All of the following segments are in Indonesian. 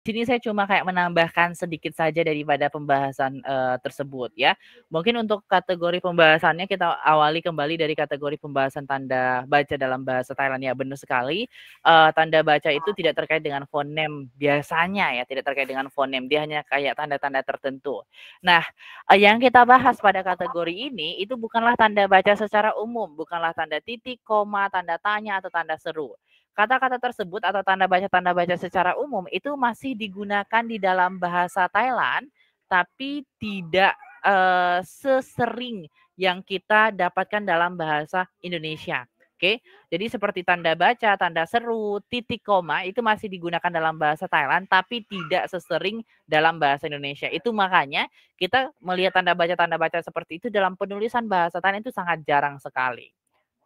sini saya cuma kayak menambahkan sedikit saja daripada pembahasan uh, tersebut ya. Mungkin untuk kategori pembahasannya kita awali kembali dari kategori pembahasan tanda baca dalam bahasa Thailand ya benar sekali. Uh, tanda baca itu iya. tidak terkait dengan fonem biasanya ya, tidak terkait dengan fonem. Dia hanya kayak tanda-tanda tertentu. Nah, uh, yang kita bahas pada kategori ini itu bukanlah tanda baca secara umum, bukanlah tanda titik, koma, tanda tanya atau tanda seru. Kata-kata tersebut atau tanda baca-tanda baca secara umum itu masih digunakan di dalam bahasa Thailand, tapi tidak uh, sesering yang kita dapatkan dalam bahasa Indonesia. Oke, jadi seperti tanda baca, tanda seru, titik koma itu masih digunakan dalam bahasa Thailand, tapi tidak sesering dalam bahasa Indonesia. Itu makanya kita melihat tanda baca, tanda baca seperti itu dalam penulisan bahasa Thailand itu sangat jarang sekali.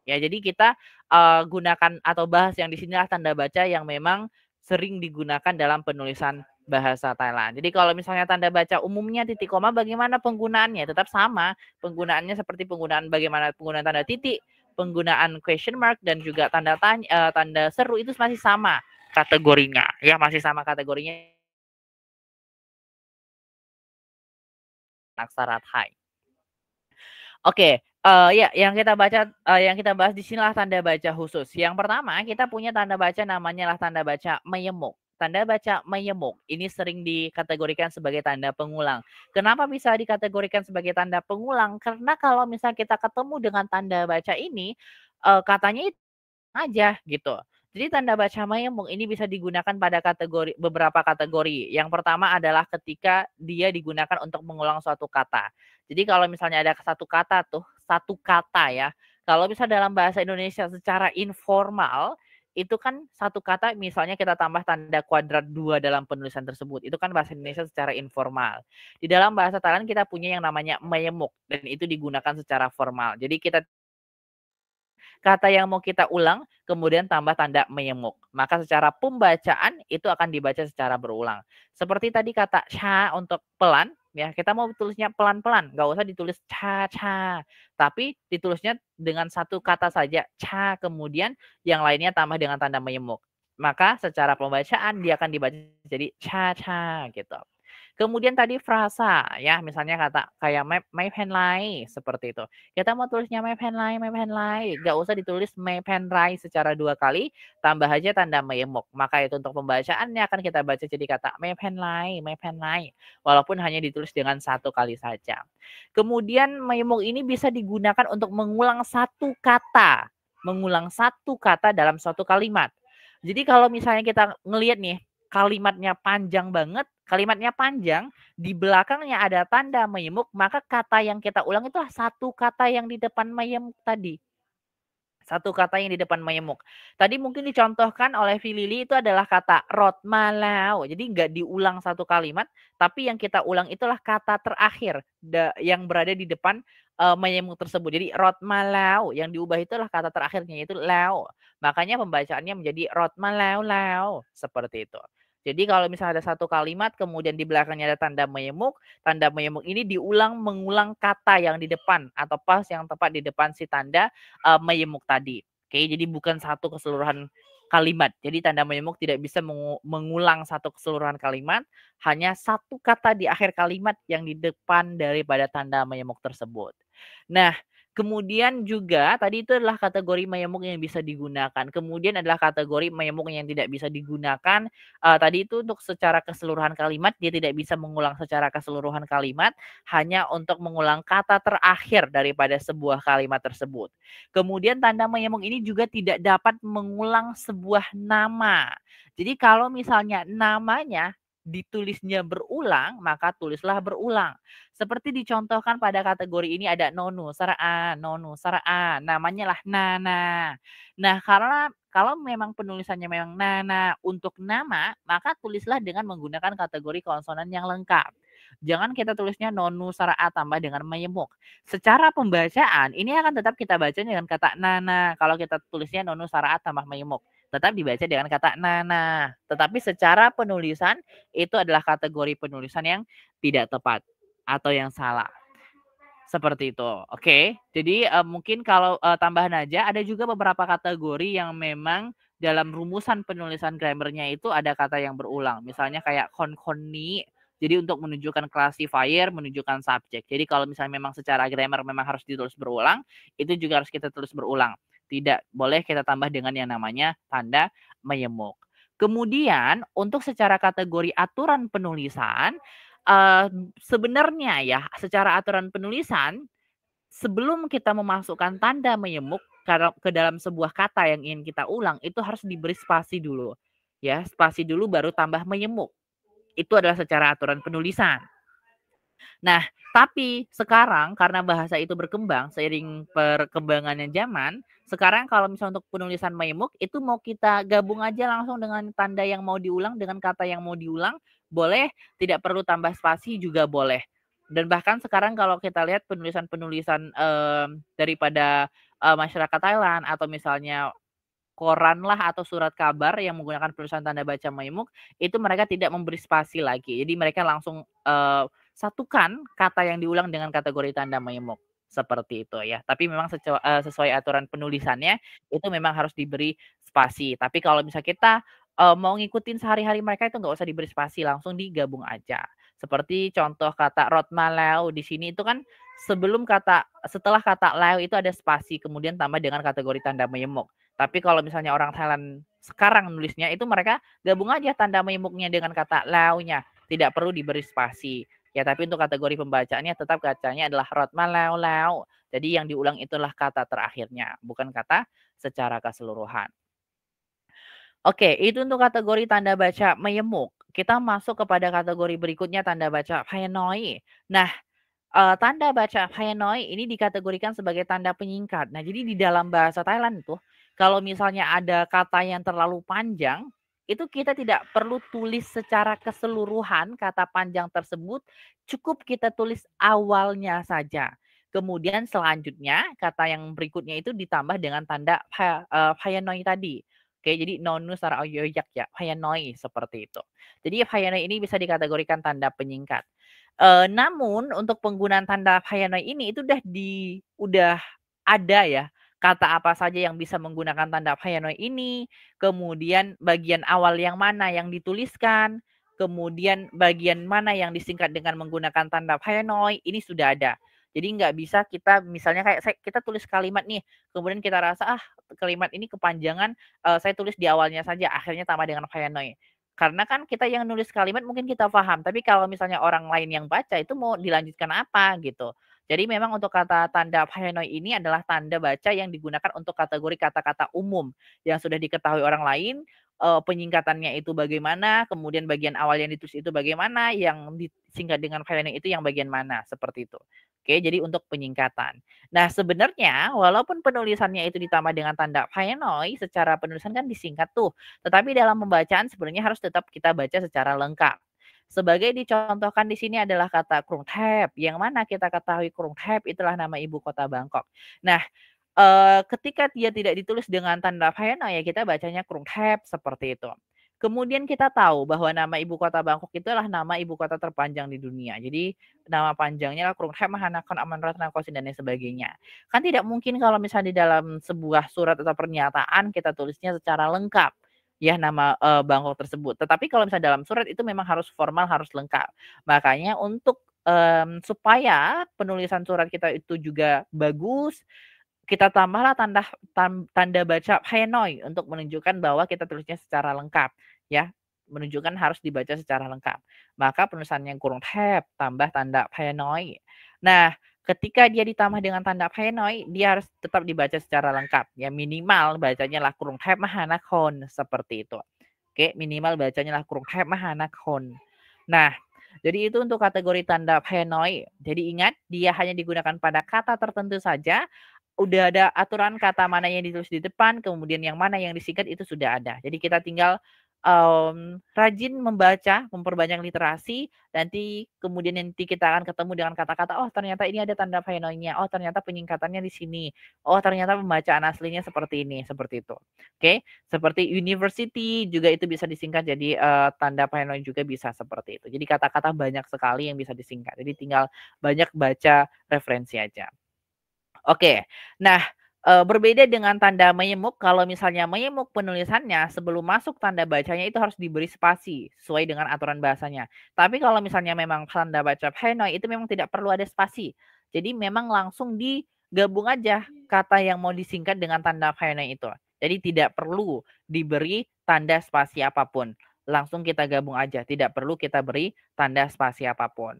Ya, jadi kita uh, gunakan atau bahas yang di sinilah tanda baca yang memang sering digunakan dalam penulisan bahasa Thailand. Jadi kalau misalnya tanda baca umumnya titik koma bagaimana penggunaannya? Tetap sama, penggunaannya seperti penggunaan bagaimana penggunaan tanda titik, penggunaan question mark dan juga tanda tanya uh, e, tanda seru itu masih sama kategorinya. Ya, masih sama kategorinya. Aksara Thai. Oke, Uh, ya, yang kita baca, uh, yang kita bahas di sinilah tanda baca khusus. Yang pertama, kita punya tanda baca namanya lah tanda baca menyemuk. Tanda baca menyemuk ini sering dikategorikan sebagai tanda pengulang. Kenapa bisa dikategorikan sebagai tanda pengulang? Karena kalau misal kita ketemu dengan tanda baca ini, uh, katanya itu aja gitu. Jadi tanda baca menyemuk ini bisa digunakan pada kategori beberapa kategori. Yang pertama adalah ketika dia digunakan untuk mengulang suatu kata. Jadi kalau misalnya ada satu kata tuh satu kata ya. Kalau bisa dalam bahasa Indonesia secara informal itu kan satu kata misalnya kita tambah tanda kuadrat dua dalam penulisan tersebut itu kan bahasa Indonesia secara informal di dalam bahasa Thailand kita punya yang namanya meyemuk dan itu digunakan secara formal jadi kita kata yang mau kita ulang kemudian tambah tanda meyemuk maka secara pembacaan itu akan dibaca secara berulang seperti tadi kata sha untuk pelan ya kita mau tulisnya pelan-pelan nggak usah ditulis ca ca tapi ditulisnya dengan satu kata saja ca kemudian yang lainnya tambah dengan tanda menyemuk maka secara pembacaan dia akan dibaca jadi ca ca gitu Kemudian tadi frasa ya, misalnya kata kayak my pen lay seperti itu. Kita mau tulisnya lay, my pen lay Gak usah ditulis pen lay secara dua kali, tambah aja tanda memok. Maka itu untuk pembacaannya akan kita baca jadi kata lay, my pen lay walaupun hanya ditulis dengan satu kali saja. Kemudian memok ini bisa digunakan untuk mengulang satu kata, mengulang satu kata dalam satu kalimat. Jadi kalau misalnya kita ngelihat nih kalimatnya panjang banget, kalimatnya panjang, di belakangnya ada tanda mayemuk, maka kata yang kita ulang itu satu kata yang di depan mayemuk tadi. Satu kata yang di depan mayemuk. Tadi mungkin dicontohkan oleh Filili itu adalah kata rot malau. Jadi nggak diulang satu kalimat, tapi yang kita ulang itulah kata terakhir yang berada di depan uh, eh, mayemuk tersebut. Jadi rot malau yang diubah itulah kata terakhirnya yaitu Lau, Makanya pembacaannya menjadi rot malau lau. seperti itu. Jadi kalau misalnya ada satu kalimat kemudian di belakangnya ada tanda menyemuk, tanda menyemuk ini diulang mengulang kata yang di depan atau pas yang tepat di depan si tanda uh, eh, menyemuk tadi. Oke, jadi bukan satu keseluruhan kalimat. Jadi tanda menyemuk tidak bisa mengulang satu keseluruhan kalimat, hanya satu kata di akhir kalimat yang di depan daripada tanda menyemuk tersebut. Nah, Kemudian juga tadi itu adalah kategori mayamuk yang bisa digunakan. Kemudian adalah kategori mayamuk yang tidak bisa digunakan. Uh, tadi itu untuk secara keseluruhan kalimat dia tidak bisa mengulang secara keseluruhan kalimat, hanya untuk mengulang kata terakhir daripada sebuah kalimat tersebut. Kemudian tanda mayamuk ini juga tidak dapat mengulang sebuah nama. Jadi kalau misalnya namanya ditulisnya berulang, maka tulislah berulang. Seperti dicontohkan pada kategori ini ada nonu, sara'a, nonu, sara'a, namanya lah nana. Nah, karena kalau memang penulisannya memang nana untuk nama, maka tulislah dengan menggunakan kategori konsonan yang lengkap. Jangan kita tulisnya nonu sara'a tambah dengan menyemuk. Secara pembacaan, ini akan tetap kita baca dengan kata nana kalau kita tulisnya nonu sara'a tambah menyemuk tetap dibaca dengan kata nana. Tetapi secara penulisan itu adalah kategori penulisan yang tidak tepat atau yang salah. Seperti itu. Oke. Okay? Jadi uh, mungkin kalau uh, tambahan aja ada juga beberapa kategori yang memang dalam rumusan penulisan grammarnya itu ada kata yang berulang. Misalnya kayak konkoni jadi untuk menunjukkan classifier, menunjukkan subjek. Jadi kalau misalnya memang secara grammar memang harus ditulis berulang, itu juga harus kita tulis berulang. Tidak boleh kita tambah dengan yang namanya tanda menyemuk. Kemudian untuk secara kategori aturan penulisan eh, sebenarnya ya secara aturan penulisan sebelum kita memasukkan tanda menyemuk ke dalam sebuah kata yang ingin kita ulang itu harus diberi spasi dulu ya spasi dulu baru tambah menyemuk itu adalah secara aturan penulisan Nah, tapi sekarang karena bahasa itu berkembang seiring perkembangannya zaman, sekarang kalau misalnya untuk penulisan Maimuk itu mau kita gabung aja langsung dengan tanda yang mau diulang dengan kata yang mau diulang, boleh, tidak perlu tambah spasi juga boleh. Dan bahkan sekarang kalau kita lihat penulisan-penulisan eh, daripada eh, masyarakat Thailand atau misalnya koran lah atau surat kabar yang menggunakan penulisan tanda baca Maimuk, itu mereka tidak memberi spasi lagi. Jadi mereka langsung eh, satukan kata yang diulang dengan kategori tanda memuk seperti itu ya. Tapi memang eh, sesuai, aturan penulisannya itu memang harus diberi spasi. Tapi kalau misalnya kita uh, mau ngikutin sehari-hari mereka itu nggak usah diberi spasi, langsung digabung aja. Seperti contoh kata malau di sini itu kan sebelum kata setelah kata lau itu ada spasi kemudian tambah dengan kategori tanda menyemuk. Tapi kalau misalnya orang Thailand sekarang nulisnya itu mereka gabung aja tanda menyemuknya dengan kata launya, tidak perlu diberi spasi. Ya, tapi untuk kategori pembacaannya tetap kacanya adalah rot malau-lau. Jadi yang diulang itulah kata terakhirnya, bukan kata secara keseluruhan. Oke, itu untuk kategori tanda baca meyemuk. Kita masuk kepada kategori berikutnya tanda baca Hanoi. Nah, eh, tanda baca Hanoi ini dikategorikan sebagai tanda penyingkat. Nah, jadi di dalam bahasa Thailand tuh, kalau misalnya ada kata yang terlalu panjang, itu kita tidak perlu tulis secara keseluruhan kata panjang tersebut, cukup kita tulis awalnya saja. Kemudian selanjutnya kata yang berikutnya itu ditambah dengan tanda hayanoi e, tadi. Oke, jadi nonu secara oyoyak ya, hayanoi seperti itu. Jadi hayanoi ini bisa dikategorikan tanda penyingkat. Uh, namun untuk penggunaan tanda hayanoi ini itu udah di udah ada ya kata apa saja yang bisa menggunakan tanda Hayanoi ini, kemudian bagian awal yang mana yang dituliskan, kemudian bagian mana yang disingkat dengan menggunakan tanda Hayanoi, ini sudah ada. Jadi nggak bisa kita misalnya kayak saya kita tulis kalimat nih, kemudian kita rasa ah kalimat ini kepanjangan, uh, saya tulis di awalnya saja, akhirnya tambah dengan Hayanoi. Karena kan kita yang nulis kalimat mungkin kita paham, tapi kalau misalnya orang lain yang baca itu mau dilanjutkan apa gitu. Jadi memang untuk kata tanda Hanoi ini adalah tanda baca yang digunakan untuk kategori kata-kata umum yang sudah diketahui orang lain, eh, penyingkatannya itu bagaimana, kemudian bagian awal yang ditulis itu bagaimana, yang disingkat dengan Hanoi itu yang bagian mana, seperti itu. Oke, jadi untuk penyingkatan. Nah, sebenarnya walaupun penulisannya itu ditambah dengan tanda Hanoi, secara penulisan kan disingkat tuh. Tetapi dalam pembacaan sebenarnya harus tetap kita baca secara lengkap. Sebagai dicontohkan di sini adalah kata Krung Thep, yang mana kita ketahui Krung Thep itulah nama ibu kota Bangkok. Nah, eh, ketika dia tidak ditulis dengan tanda Payana ya kita bacanya Krung Thep seperti itu. Kemudian kita tahu bahwa nama ibu kota Bangkok itulah nama ibu kota terpanjang di dunia. Jadi nama panjangnya lah Krung Thep Mahanakon Amanratna Kosin dan lain sebagainya. Kan tidak mungkin kalau misalnya di dalam sebuah surat atau pernyataan kita tulisnya secara lengkap ya nama uh, bangkok tersebut. Tetapi kalau misalnya dalam surat itu memang harus formal, harus lengkap. Makanya untuk um, supaya penulisan surat kita itu juga bagus, kita tambahlah tanda tanda baca Hanoi untuk menunjukkan bahwa kita tulisnya secara lengkap ya menunjukkan harus dibaca secara lengkap maka penulisannya kurung tab tambah tanda Hanoi nah ketika dia ditambah dengan tanda Hanoi, dia harus tetap dibaca secara lengkap. Ya minimal bacanya lah kurung hep mahanakhon seperti itu. Oke, minimal bacanya lah kurung hep mahanakhon. Nah, jadi itu untuk kategori tanda Hanoi. Jadi ingat, dia hanya digunakan pada kata tertentu saja. Udah ada aturan kata mana yang ditulis di depan, kemudian yang mana yang disingkat itu sudah ada. Jadi kita tinggal um, rajin membaca, memperbanyak literasi, nanti kemudian nanti kita akan ketemu dengan kata-kata, oh ternyata ini ada tanda finalnya, oh ternyata penyingkatannya di sini, oh ternyata pembacaan aslinya seperti ini, seperti itu. Oke, okay? seperti university juga itu bisa disingkat jadi uh, tanda final juga bisa seperti itu. Jadi kata-kata banyak sekali yang bisa disingkat. Jadi tinggal banyak baca referensi aja. Oke, okay. nah Eh, berbeda dengan tanda menyemuk, kalau misalnya menyemuk penulisannya sebelum masuk tanda bacanya itu harus diberi spasi sesuai dengan aturan bahasanya. Tapi kalau misalnya memang tanda baca Hanoi itu memang tidak perlu ada spasi. Jadi memang langsung digabung aja kata yang mau disingkat dengan tanda Hanoi itu. Jadi tidak perlu diberi tanda spasi apapun. Langsung kita gabung aja, tidak perlu kita beri tanda spasi apapun.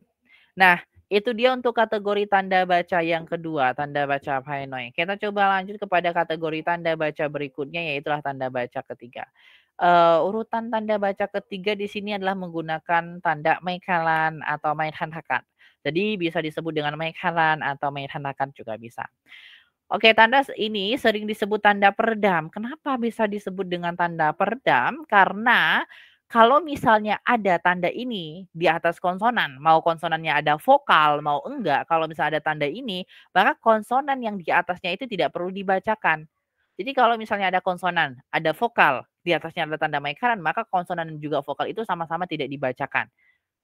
Nah, itu dia untuk kategori tanda baca yang kedua, tanda baca Hanoi. Kita coba lanjut kepada kategori tanda baca berikutnya, yaitu tanda baca ketiga. Uh, urutan tanda baca ketiga di sini adalah menggunakan tanda Maikalan atau Mainhan Jadi bisa disebut dengan Maikalan atau Mainhan juga bisa. Oke, tanda ini sering disebut tanda peredam. Kenapa bisa disebut dengan tanda peredam? Karena kalau misalnya ada tanda ini di atas konsonan, mau konsonannya ada vokal, mau enggak, kalau misalnya ada tanda ini, maka konsonan yang di atasnya itu tidak perlu dibacakan. Jadi kalau misalnya ada konsonan, ada vokal, di atasnya ada tanda maikaran, maka konsonan dan juga vokal itu sama-sama tidak dibacakan.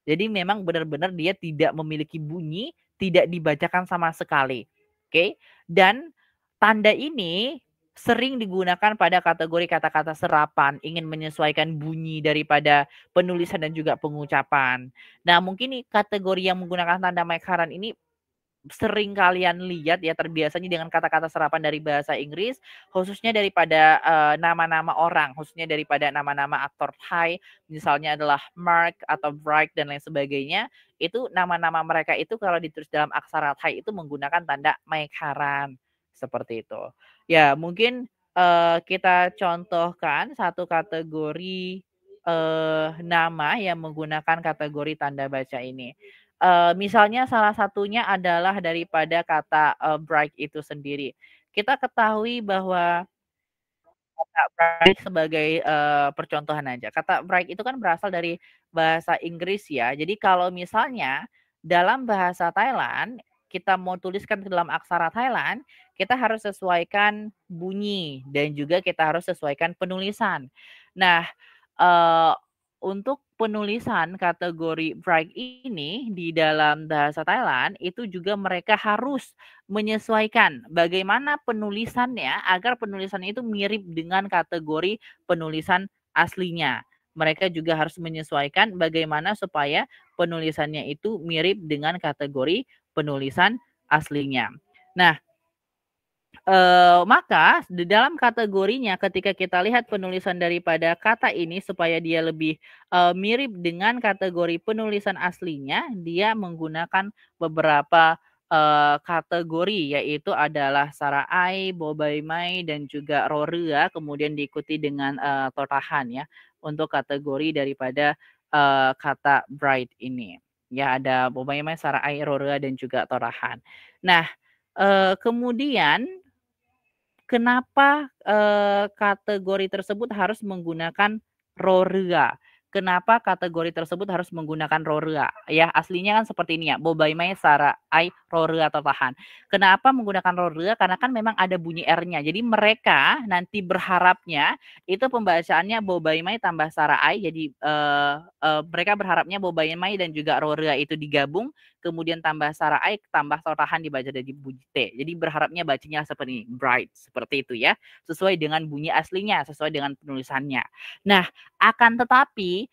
Jadi memang benar-benar dia tidak memiliki bunyi, tidak dibacakan sama sekali. Oke, okay? dan tanda ini sering digunakan pada kategori kata-kata serapan, ingin menyesuaikan bunyi daripada penulisan dan juga pengucapan. Nah, mungkin nih kategori yang menggunakan tanda mekaran ini sering kalian lihat ya terbiasanya dengan kata-kata serapan dari bahasa Inggris, khususnya daripada eh, nama-nama uh, orang, khususnya daripada nama-nama aktor Thai, misalnya adalah Mark atau Bright dan lain sebagainya. Itu nama-nama mereka itu kalau ditulis dalam aksara Thai itu menggunakan tanda mekaran seperti itu. Ya, mungkin uh, kita contohkan satu kategori uh, nama yang menggunakan kategori tanda baca ini. Uh, misalnya salah satunya adalah daripada kata uh, bright itu sendiri. Kita ketahui bahwa kata bright sebagai uh, percontohan aja. Kata bright itu kan berasal dari bahasa Inggris ya. Jadi kalau misalnya dalam bahasa Thailand kita mau tuliskan dalam aksara Thailand, kita harus sesuaikan bunyi dan juga kita harus sesuaikan penulisan. Nah, uh, untuk penulisan kategori break ini di dalam bahasa Thailand itu juga mereka harus menyesuaikan bagaimana penulisannya agar penulisan itu mirip dengan kategori penulisan aslinya. Mereka juga harus menyesuaikan bagaimana supaya penulisannya itu mirip dengan kategori penulisan aslinya. Nah, Uh, maka di dalam kategorinya ketika kita lihat penulisan daripada kata ini supaya dia lebih uh, mirip dengan kategori penulisan aslinya, dia menggunakan beberapa uh, kategori yaitu adalah sarai, mai dan juga rorua kemudian diikuti dengan uh, totahan ya untuk kategori daripada uh, kata bright ini. Ya ada bobai mai, sarai, rorua dan juga torahan Nah, Uh, kemudian kenapa eh, kategori tersebut harus menggunakan rorua? Kenapa kategori tersebut harus menggunakan rorua? Ya, aslinya kan seperti ini ya, bobaimai sara ai atau tahan. Kenapa menggunakan rorua? Karena kan memang ada bunyi r-nya. Jadi mereka nanti berharapnya itu pembacaannya bobaimai tambah sara ai. Jadi eh, eh, mereka berharapnya bobaimai dan juga rorua itu digabung kemudian tambah sarai, tambah sorahan dibaca dari bunyi Jadi berharapnya bacanya seperti ini, bright, seperti itu ya. Sesuai dengan bunyi aslinya, sesuai dengan penulisannya. Nah, akan tetapi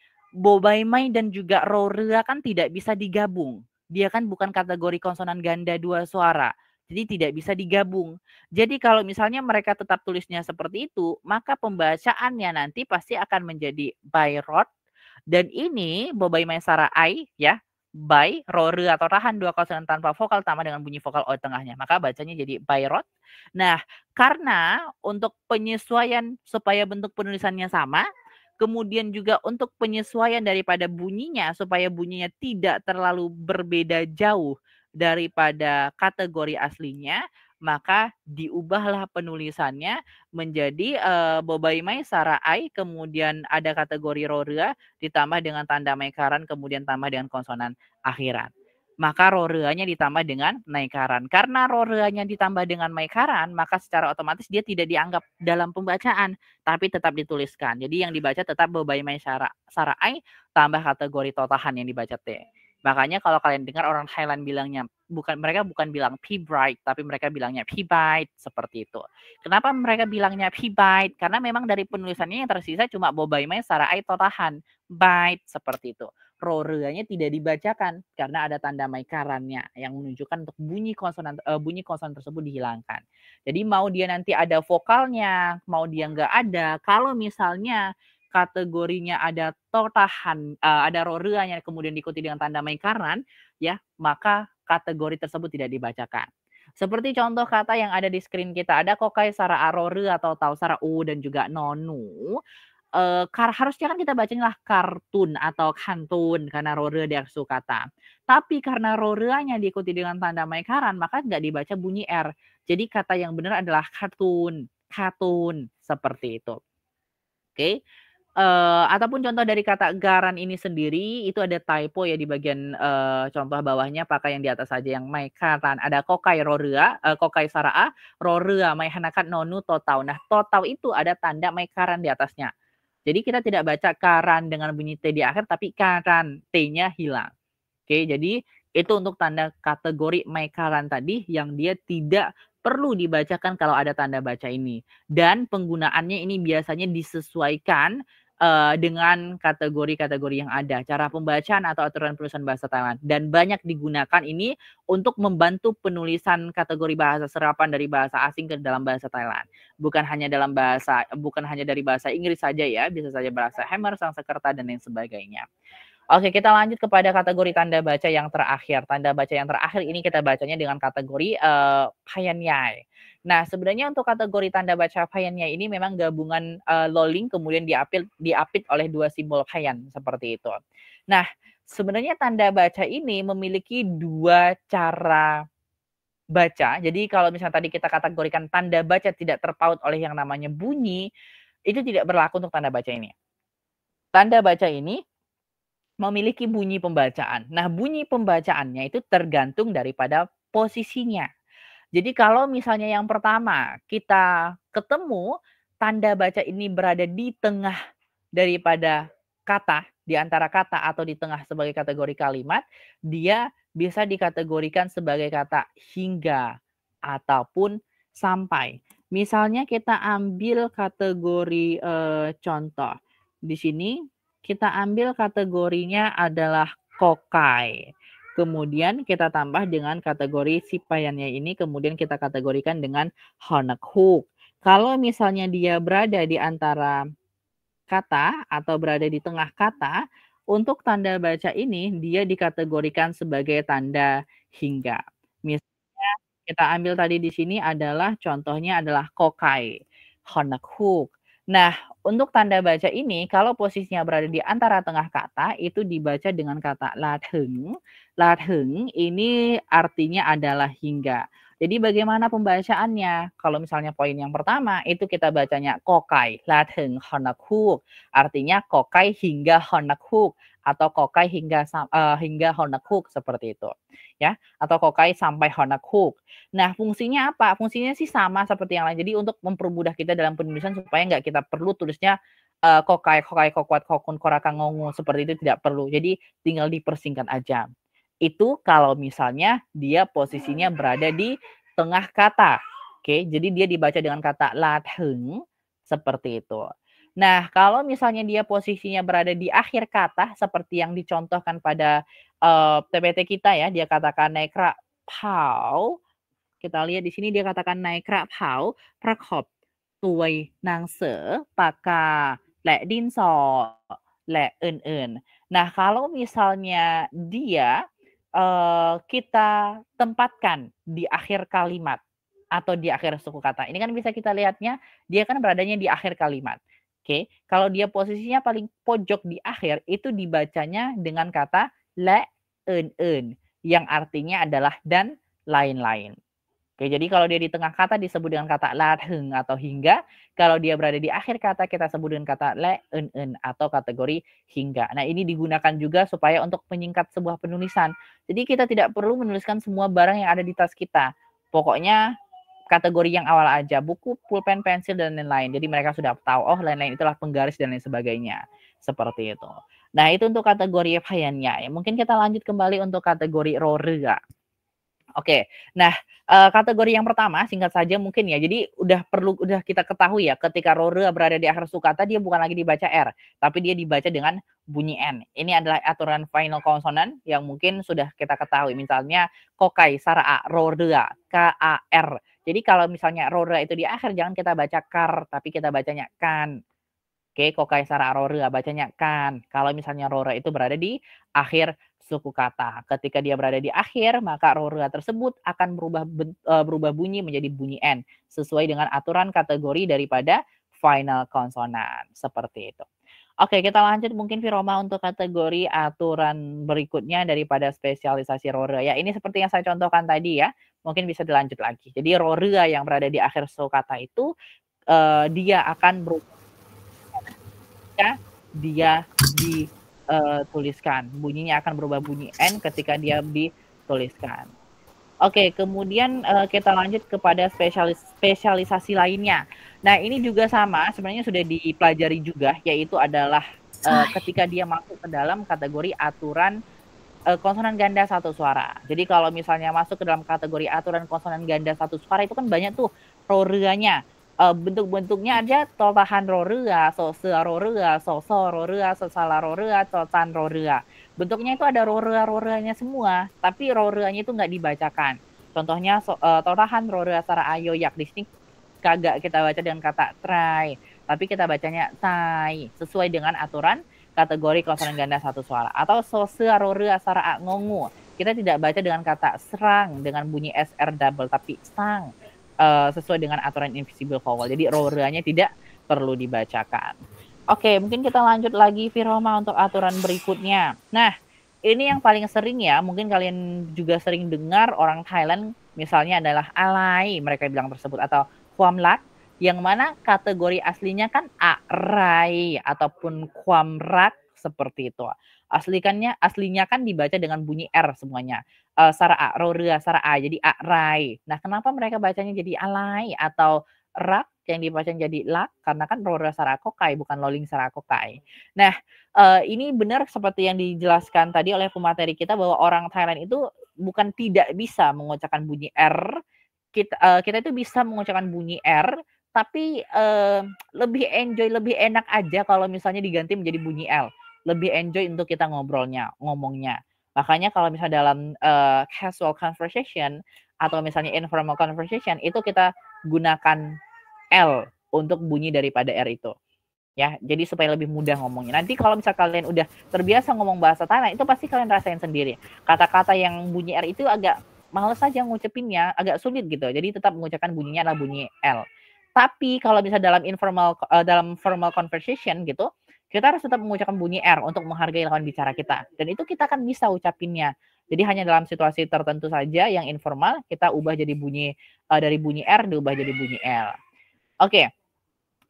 mai dan juga Rorea kan tidak bisa digabung. Dia kan bukan kategori konsonan ganda dua suara. Jadi tidak bisa digabung. Jadi kalau misalnya mereka tetap tulisnya seperti itu, maka pembacaannya nanti pasti akan menjadi rod. dan ini Bobai Sara Ai ya by rore atau rahan dua konsonan tanpa vokal sama dengan bunyi vokal o tengahnya. Maka bacanya jadi bayrot. Nah, karena untuk penyesuaian supaya bentuk penulisannya sama, kemudian juga untuk penyesuaian daripada bunyinya supaya bunyinya tidak terlalu berbeda jauh daripada kategori aslinya, maka diubahlah penulisannya menjadi uh, bobai mai sarai kemudian ada kategori rorea ditambah dengan tanda mekaran kemudian tambah dengan konsonan akhiran maka roreanya ditambah dengan naikaran. Karena roreanya ditambah dengan naikaran, maka secara otomatis dia tidak dianggap dalam pembacaan, tapi tetap dituliskan. Jadi yang dibaca tetap bobai mai sara, sarai, tambah kategori totahan yang dibaca T. Makanya kalau kalian dengar orang Thailand bilangnya bukan mereka bukan bilang p bright tapi mereka bilangnya p byte seperti itu. Kenapa mereka bilangnya p byte? Karena memang dari penulisannya yang tersisa cuma secara ai totahan bite seperti itu. Roranya tidak dibacakan karena ada tanda maikarannya yang menunjukkan untuk bunyi konsonan uh, bunyi konsonan tersebut dihilangkan. Jadi mau dia nanti ada vokalnya, mau dia nggak ada, kalau misalnya kategorinya ada totahan, uh, ada roreanya kemudian diikuti dengan tanda maikaran, ya maka kategori tersebut tidak dibacakan. Seperti contoh kata yang ada di screen kita, ada kokai sara arore atau tau sara u dan juga nonu. E, kar, harusnya kan kita bacanya lah kartun atau kantun karena rore diaksu kata. Tapi karena roreanya diikuti dengan tanda maikaran, maka nggak dibaca bunyi R. Jadi kata yang benar adalah kartun, kartun seperti itu. Oke, okay? uh, ataupun contoh dari kata garan ini sendiri itu ada typo ya di bagian uh, contoh bawahnya pakai yang di atas saja yang mai karan ada kokai rorua uh, eh, kokai saraa rorua mai hanakat nonu totau nah totau itu ada tanda mai karan di atasnya jadi kita tidak baca karan dengan bunyi t di akhir tapi karan t-nya hilang oke jadi itu untuk tanda kategori mai karan tadi yang dia tidak perlu dibacakan kalau ada tanda baca ini. Dan penggunaannya ini biasanya disesuaikan uh, dengan kategori-kategori yang ada, cara pembacaan atau aturan penulisan bahasa Thailand dan banyak digunakan ini untuk membantu penulisan kategori bahasa serapan dari bahasa asing ke dalam bahasa Thailand. Bukan hanya dalam bahasa bukan hanya dari bahasa Inggris saja ya, bisa saja bahasa Hammer, Sanskerta dan lain sebagainya. Oke, kita lanjut kepada kategori tanda baca yang terakhir. Tanda baca yang terakhir ini kita bacanya dengan kategori uh, eh, Payanyai. Nah, sebenarnya untuk kategori tanda baca Payanyai ini memang gabungan uh, loling kemudian diapit, diapit oleh dua simbol Payan seperti itu. Nah, sebenarnya tanda baca ini memiliki dua cara baca. Jadi kalau misalnya tadi kita kategorikan tanda baca tidak terpaut oleh yang namanya bunyi, itu tidak berlaku untuk tanda baca ini. Tanda baca ini memiliki bunyi pembacaan. Nah, bunyi pembacaannya itu tergantung daripada posisinya. Jadi kalau misalnya yang pertama kita ketemu tanda baca ini berada di tengah daripada kata, di antara kata atau di tengah sebagai kategori kalimat, dia bisa dikategorikan sebagai kata hingga ataupun sampai. Misalnya kita ambil kategori e, contoh. Di sini kita ambil kategorinya adalah kokai. Kemudian kita tambah dengan kategori sipayannya ini, kemudian kita kategorikan dengan hook. Kalau misalnya dia berada di antara kata atau berada di tengah kata, untuk tanda baca ini dia dikategorikan sebagai tanda hingga. Misalnya kita ambil tadi di sini adalah contohnya adalah kokai, hook. Nah, untuk tanda baca ini, kalau posisinya berada di antara tengah kata, itu dibaca dengan kata latheng. Latheng ini artinya adalah hingga. Jadi bagaimana pembacaannya? Kalau misalnya poin yang pertama, itu kita bacanya kokai, latheng honakhuk. Artinya kokai hingga honakhuk atau kokai hingga uh, hingga honakhuk seperti itu ya atau kokai sampai honakuk. Nah, fungsinya apa? Fungsinya sih sama seperti yang lain. Jadi untuk mempermudah kita dalam penulisan supaya nggak kita perlu tulisnya uh, kokai kokai kokuat kokun korakang ngongu seperti itu tidak perlu. Jadi tinggal dipersingkat aja. Itu kalau misalnya dia posisinya berada di tengah kata. Oke, jadi dia dibaca dengan kata latheng seperti itu. Nah, kalau misalnya dia posisinya berada di akhir kata seperti yang dicontohkan pada uh, eh, TPT kita ya, dia katakan naik rak pau. Kita lihat di sini dia katakan naik rak pau, prakop tuai nang se, paka, le din so, le en en. Nah, kalau misalnya dia uh, kita tempatkan di akhir kalimat atau di akhir suku kata. Ini kan bisa kita lihatnya, dia kan beradanya di akhir kalimat. Oke, okay. kalau dia posisinya paling pojok di akhir itu dibacanya dengan kata Le en-en yang artinya adalah dan lain-lain. Oke, jadi kalau dia di tengah kata disebut dengan kata la heng atau hingga. Kalau dia berada di akhir kata kita sebut dengan kata le en en atau kategori hingga. Nah ini digunakan juga supaya untuk menyingkat sebuah penulisan. Jadi kita tidak perlu menuliskan semua barang yang ada di tas kita. Pokoknya kategori yang awal aja, buku, pulpen, pensil, dan lain-lain. Jadi mereka sudah tahu, oh lain-lain itulah penggaris dan lain sebagainya. Seperti itu. Nah, itu untuk kategori Fayannya. Ya, mungkin kita lanjut kembali untuk kategori Rorea. Oke, nah eh, kategori yang pertama singkat saja mungkin ya. Jadi udah perlu udah kita ketahui ya ketika rore berada di akhir sukata dia bukan lagi dibaca r, tapi dia dibaca dengan bunyi n. Ini adalah aturan final konsonan yang mungkin sudah kita ketahui. Misalnya kokai sara a rore k a r. Jadi kalau misalnya rore itu di akhir jangan kita baca kar tapi kita bacanya kan. Oke, kok sara rore bacanya kan. Kalau misalnya rore itu berada di akhir suku kata. Ketika dia berada di akhir, maka rore tersebut akan berubah e, berubah bunyi menjadi bunyi n sesuai dengan aturan kategori daripada final konsonan. Seperti itu. Oke, kita lanjut mungkin Viroma untuk kategori aturan berikutnya daripada spesialisasi rore ya. Ini seperti yang saya contohkan tadi ya, mungkin bisa dilanjut lagi. Jadi rore yang berada di akhir suku kata itu uh, dia akan berubah ketika dia dituliskan. Bunyinya akan berubah bunyi N ketika dia dituliskan. Oke, kemudian uh, kita lanjut kepada spesialis spesialisasi lainnya. Nah, ini juga sama, sebenarnya sudah dipelajari juga, yaitu adalah uh, ketika dia masuk ke dalam kategori aturan uh, konsonan ganda satu suara. Jadi kalau misalnya masuk ke dalam kategori aturan konsonan ganda satu suara itu kan banyak tuh prorenya. Eh, bentuk-bentuknya ada tohahan rorua, sose rorua, soso rorua, sosala rorua, totan rorua. Bentuknya itu ada rorua, roruanya semua, tapi roruanya itu nggak dibacakan. Contohnya tohahan eh, rorua totahan rorea sara ayo yak di sini kagak kita baca dengan kata try, tapi kita bacanya tai sesuai dengan aturan kategori klosaran ganda satu suara atau sose rorua sara ngongu. Kita tidak baca dengan kata serang dengan bunyi sr double tapi sang uh, sesuai dengan aturan invisible vowel. Jadi roll tidak perlu dibacakan. Oke, okay, mungkin kita lanjut lagi Firoma untuk aturan berikutnya. Nah, ini yang paling sering ya, mungkin kalian juga sering dengar orang Thailand misalnya adalah alai, mereka bilang tersebut atau kuamlat yang mana kategori aslinya kan arai ataupun kuamrat seperti itu. Aslikannya aslinya kan dibaca dengan bunyi R semuanya. Uh, sara a, rorua sara a, jadi a rai. Nah, kenapa mereka bacanya jadi alai atau rak yang dibaca jadi lak karena kan sara sarakokai bukan loling sarakokai. Nah, uh, ini benar seperti yang dijelaskan tadi oleh pemateri kita bahwa orang Thailand itu bukan tidak bisa mengucapkan bunyi r, kita uh, kita itu bisa mengucapkan bunyi r tapi uh, lebih enjoy, lebih enak aja kalau misalnya diganti menjadi bunyi L lebih enjoy untuk kita ngobrolnya, ngomongnya. Makanya kalau misalnya dalam uh, casual conversation atau misalnya informal conversation itu kita gunakan L untuk bunyi daripada R itu. Ya, jadi supaya lebih mudah ngomongnya. Nanti kalau misalnya kalian udah terbiasa ngomong bahasa tanah, itu pasti kalian rasain sendiri. Kata-kata yang bunyi R itu agak males aja ngucapinnya, agak sulit gitu. Jadi tetap mengucapkan bunyinya adalah bunyi L. Tapi kalau bisa dalam informal uh, dalam formal conversation gitu, kita harus tetap mengucapkan bunyi R untuk menghargai lawan bicara kita. Dan itu kita akan bisa ucapinnya. Jadi hanya dalam situasi tertentu saja yang informal kita ubah jadi bunyi uh, dari bunyi R diubah jadi bunyi L. Oke. Okay.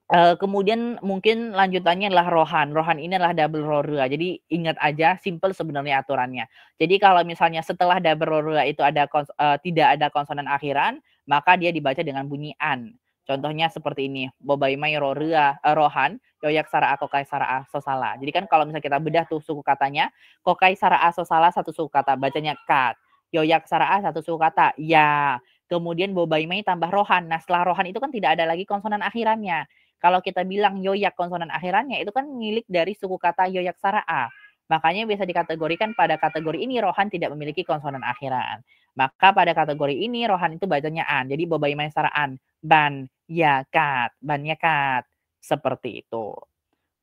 Uh, eh, kemudian mungkin lanjutannya adalah rohan. Rohan ini adalah double rorua. Jadi ingat aja, simple sebenarnya aturannya. Jadi kalau misalnya setelah double rorua itu ada uh, tidak ada konsonan akhiran, maka dia dibaca dengan bunyi an. Contohnya seperti ini, Mai Rorua, eh, rohan, yoyak saraa kokai saraa sosala. Jadi kan kalau misalnya kita bedah tuh suku katanya, kokai saraa sosala satu suku kata, bacanya kat. Yoyak A satu suku kata, ya. Kemudian Mai tambah rohan. Nah setelah rohan itu kan tidak ada lagi konsonan akhirannya. Kalau kita bilang yoyak konsonan akhirannya, itu kan milik dari suku kata yoyak A. Makanya bisa dikategorikan pada kategori ini rohan tidak memiliki konsonan akhiran. Maka pada kategori ini rohan itu bacanya an. Jadi bobai maisara an. Ban, yakat, ban yakat. Seperti itu.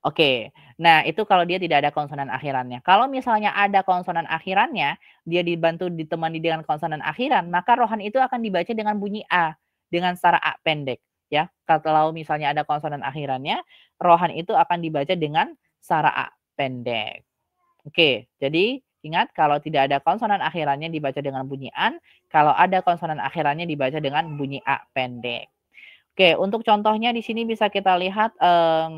Oke, nah itu kalau dia tidak ada konsonan akhirannya. Kalau misalnya ada konsonan akhirannya, dia dibantu ditemani dengan konsonan akhiran, maka rohan itu akan dibaca dengan bunyi A, dengan secara A pendek. Ya, kalau misalnya ada konsonan akhirannya, rohan itu akan dibaca dengan secara A pendek. Oke, jadi ingat kalau tidak ada konsonan akhirannya dibaca dengan bunyi an, kalau ada konsonan akhirannya dibaca dengan bunyi a pendek. Oke, untuk contohnya di sini bisa kita lihat um,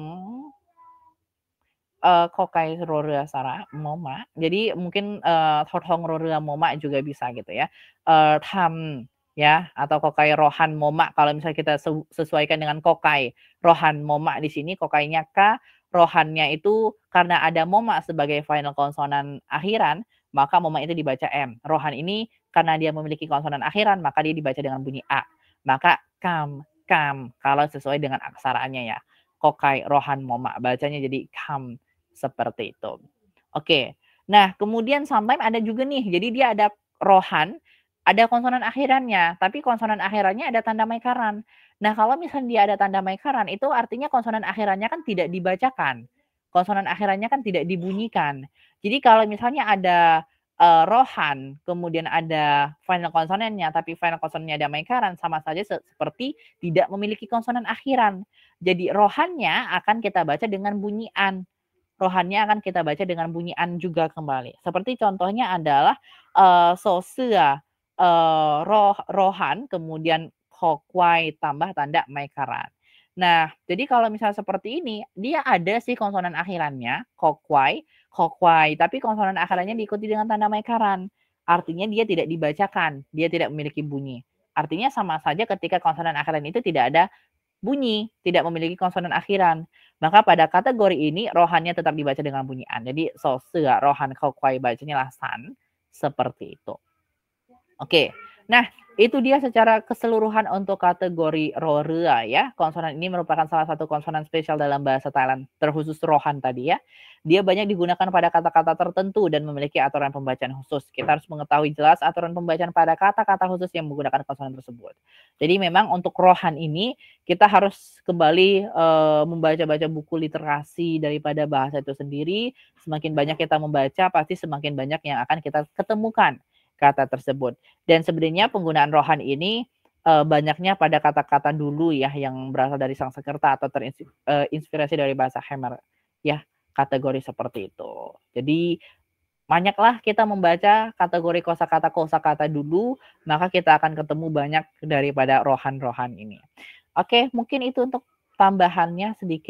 uh, kokai rorua sara moma. Jadi mungkin uh, eh, torhong rorua moma juga bisa gitu ya. Uh, tam ya atau kokai rohan moma kalau misalnya kita sesuaikan dengan kokai rohan moma di sini kokainya ka rohannya itu karena ada moma sebagai final konsonan akhiran, maka moma itu dibaca M. Rohan ini karena dia memiliki konsonan akhiran, maka dia dibaca dengan bunyi A. Maka kam, kam, kalau sesuai dengan aksaraannya ya. Kokai, rohan, moma, bacanya jadi kam, seperti itu. Oke, nah kemudian sometimes ada juga nih, jadi dia ada rohan, ada konsonan akhirannya, tapi konsonan akhirannya ada tanda mekaran. Nah, kalau misalnya dia ada tanda maikaran, itu artinya konsonan akhirannya kan tidak dibacakan. Konsonan akhirannya kan tidak dibunyikan. Jadi kalau misalnya ada uh, rohan, kemudian ada final konsonannya, tapi final konsonannya ada maikaran, sama saja se seperti tidak memiliki konsonan akhiran. Jadi rohannya akan kita baca dengan bunyi an. Rohannya akan kita baca dengan bunyi an juga kembali. Seperti contohnya adalah uh, eh, sosia, uh, eh, roh, rohan, kemudian Hokwai tambah tanda maikaran. Nah, jadi kalau misalnya seperti ini, dia ada sih konsonan akhirannya, kokwai, kokwai, tapi konsonan akhirannya diikuti dengan tanda maikaran. Artinya dia tidak dibacakan, dia tidak memiliki bunyi. Artinya sama saja ketika konsonan akhiran itu tidak ada bunyi, tidak memiliki konsonan akhiran. Maka pada kategori ini rohannya tetap dibaca dengan bunyi an. Jadi sosea rohan kokwai bacanya lah san, seperti itu. Oke, nah itu dia secara keseluruhan untuk kategori rorua ya. Konsonan ini merupakan salah satu konsonan spesial dalam bahasa Thailand, terkhusus rohan tadi ya. Dia banyak digunakan pada kata-kata tertentu dan memiliki aturan pembacaan khusus. Kita harus mengetahui jelas aturan pembacaan pada kata-kata khusus yang menggunakan konsonan tersebut. Jadi memang untuk rohan ini kita harus kembali uh, membaca-baca buku literasi daripada bahasa itu sendiri. Semakin banyak kita membaca, pasti semakin banyak yang akan kita ketemukan kata tersebut. Dan sebenarnya penggunaan rohan ini uh, banyaknya pada kata-kata dulu ya yang berasal dari sang sekerta atau terinspirasi eh, dari bahasa Hammer ya kategori seperti itu. Jadi banyaklah kita membaca kategori kosakata kosakata dulu, maka kita akan ketemu banyak daripada rohan-rohan ini. Oke, mungkin itu untuk tambahannya sedikit.